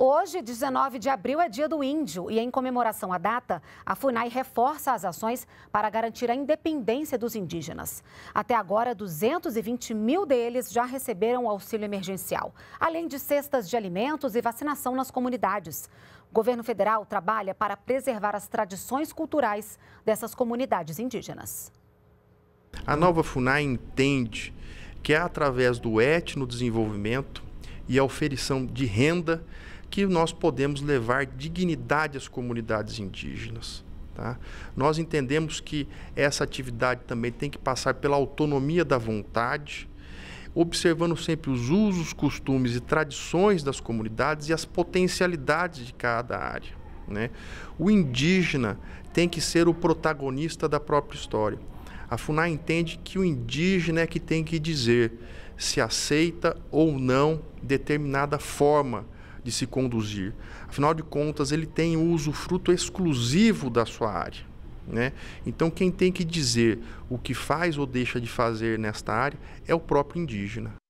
Hoje, 19 de abril, é dia do índio e, em comemoração à data, a FUNAI reforça as ações para garantir a independência dos indígenas. Até agora, 220 mil deles já receberam auxílio emergencial, além de cestas de alimentos e vacinação nas comunidades. O governo federal trabalha para preservar as tradições culturais dessas comunidades indígenas. A nova FUNAI entende que é através do etno desenvolvimento e a oferição de renda que nós podemos levar dignidade às comunidades indígenas. Tá? Nós entendemos que essa atividade também tem que passar pela autonomia da vontade, observando sempre os usos, costumes e tradições das comunidades e as potencialidades de cada área. Né? O indígena tem que ser o protagonista da própria história. A FUNAI entende que o indígena é que tem que dizer se aceita ou não determinada forma de se conduzir. Afinal de contas, ele tem o usufruto exclusivo da sua área. Né? Então, quem tem que dizer o que faz ou deixa de fazer nesta área é o próprio indígena.